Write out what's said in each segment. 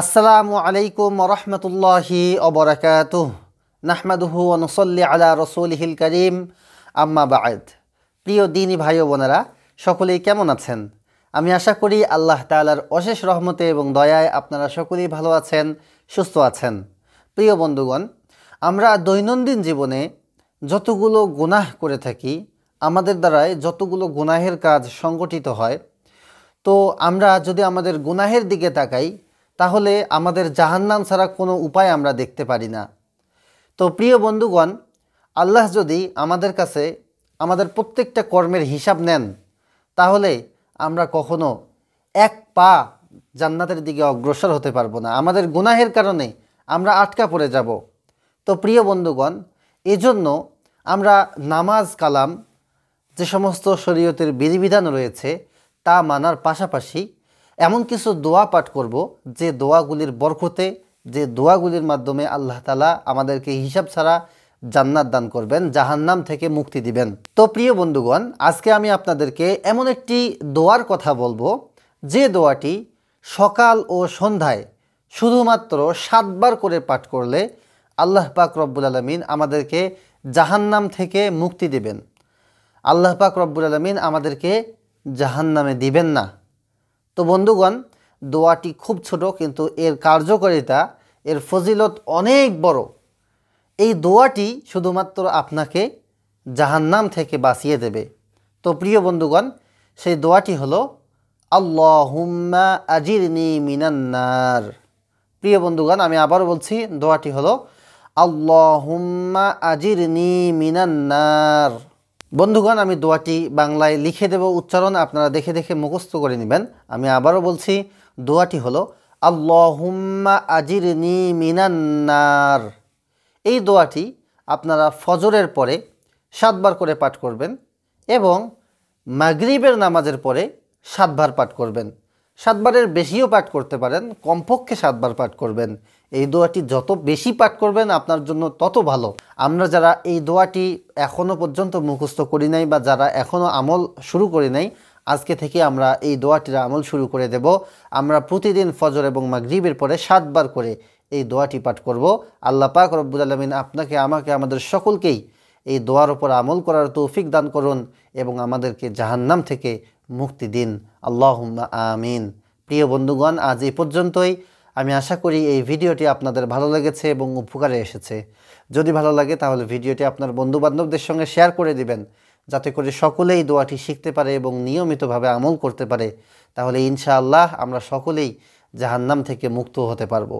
আসসালামু আলাইকুম রহমতুল্লাহি অবরাকাত নাহমাদুহু অনুসল্লি আলা হিল করিম আম্মা বায়দ প্রিয় দিনী ভাই বোনেরা সকলেই কেমন আছেন আমি আশা করি আল্লাহ তালার অশেষ রহমতে এবং দয়ায় আপনারা সকলেই ভালো আছেন সুস্থ আছেন প্রিয় বন্ধুগণ আমরা দৈনন্দিন জীবনে যতগুলো গুনাহ করে থাকি আমাদের দ্বারায় যতগুলো গুনাহের কাজ সংগঠিত হয় তো আমরা যদি আমাদের গুনাহের দিকে তাকাই তাহলে আমাদের জাহান্নাম ছাড়া কোনো উপায় আমরা দেখতে পারি না তো প্রিয় বন্ধুগণ আল্লাহ যদি আমাদের কাছে আমাদের প্রত্যেকটা কর্মের হিসাব নেন তাহলে আমরা কখনো এক পা জান্নাতের দিকে অগ্রসর হতে পারবো না আমাদের গুনাহের কারণে আমরা আটকা পড়ে যাব তো প্রিয় বন্ধুগণ এজন্য আমরা নামাজ কালাম যে সমস্ত শরীয়তের বিধিবিধান রয়েছে তা মানার পাশাপাশি এমন কিছু দোয়া পাঠ করব যে দোয়াগুলির বরকতে যে দোয়াগুলির মাধ্যমে আল্লাহ তালা আমাদেরকে হিসাব ছাড়া জান্নাত দান করবেন জাহান্নাম থেকে মুক্তি দিবেন তো প্রিয় বন্ধুগণ আজকে আমি আপনাদেরকে এমন একটি দোয়ার কথা বলবো যে দোয়াটি সকাল ও সন্ধ্যায় শুধুমাত্র সাতবার করে পাঠ করলে আল্লাহ পাক রব্বুল আলমিন আমাদেরকে জাহান্নাম থেকে মুক্তি দিবেন আল্লাহ পাক রব্বুল আলমিন আমাদেরকে জাহান্নামে দিবেন না তো বন্ধুগণ দোয়াটি খুব ছোট কিন্তু এর কার্যকারিতা এর ফজিলত অনেক বড় এই দোয়াটি শুধুমাত্র আপনাকে জাহান্নাম থেকে বাঁচিয়ে দেবে তো প্রিয় বন্ধুগণ সেই দোয়াটি হলো আল্লাহুম্মা আজিরনি মিনান্নার প্রিয় বন্ধুগণ আমি আবার বলছি দোয়াটি হলো আল্লাহুম্মা আজিরনি মিনান্নার বন্ধুগণ আমি দোয়াটি বাংলায় লিখে দেব উচ্চারণ আপনারা দেখে দেখে মুখস্থ করে নেবেন আমি আবারও বলছি দোয়াটি হলো আল্লাহুম্মা আজির নি মিনান্নার এই দোয়াটি আপনারা ফজরের পরে সাতবার করে পাঠ করবেন এবং মাগরিবের নামাজের পরে সাতবার পাঠ করবেন সাতবারের বেশিও পাঠ করতে পারেন কমপক্ষে সাতবার পাঠ করবেন এই দোয়াটি যত বেশি পাঠ করবেন আপনার জন্য তত ভালো আমরা যারা এই দোয়াটি এখনও পর্যন্ত মুখস্থ করি নাই বা যারা এখনও আমল শুরু করি নাই আজকে থেকে আমরা এই দোয়াটির আমল শুরু করে দেব আমরা প্রতিদিন ফজর এবং মাগরিবের পরে সাতবার করে এই দোয়াটি পাঠ করব আল্লাহ পাক রব্বুল আলমিন আপনাকে আমাকে আমাদের সকলকেই এই দোয়ার ওপর আমল করার তৌফিক দান করুন এবং আমাদেরকে জাহান্নাম থেকে মুক্তি দিন আল্লাহ আমিন প্রিয় বন্ধুগণ আজ এই পর্যন্তই আমি আশা করি এই ভিডিওটি আপনাদের ভালো লেগেছে এবং উপকারে এসেছে যদি ভালো লাগে তাহলে ভিডিওটি আপনার বন্ধুবান্ধবদের সঙ্গে শেয়ার করে দিবেন যাতে করে সকলেই দোয়াটি শিখতে পারে এবং নিয়মিতভাবে আমল করতে পারে তাহলে ইনশাআল্লাহ আমরা সকলেই জাহান্নাম থেকে মুক্ত হতে পারবো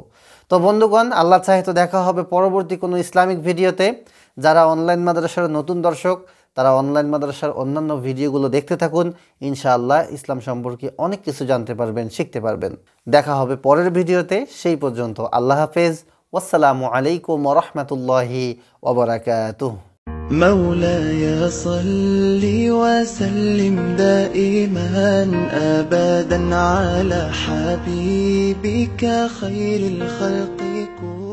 তো বন্ধুগণ আল্লাহ চাহে তো দেখা হবে পরবর্তী কোনো ইসলামিক ভিডিওতে যারা অনলাইন মাদ্রাসার নতুন দর্শক তারা অনলাইন মাদ্রাসার অন্যান্য ভিডিওগুলো দেখতে থাকুন ইনশাআল্লাহ ইসলাম সম্পর্কে অনেক কিছু জানতে পারবেন শিখতে পারবেন দেখা হবে পরের ভিডিওতে সেই পর্যন্ত আল্লাহ হাফেজ والسلام عليكم ورحمة الله مولاي صل وسلم دائما ابدا على حبيبك خير الخلق كله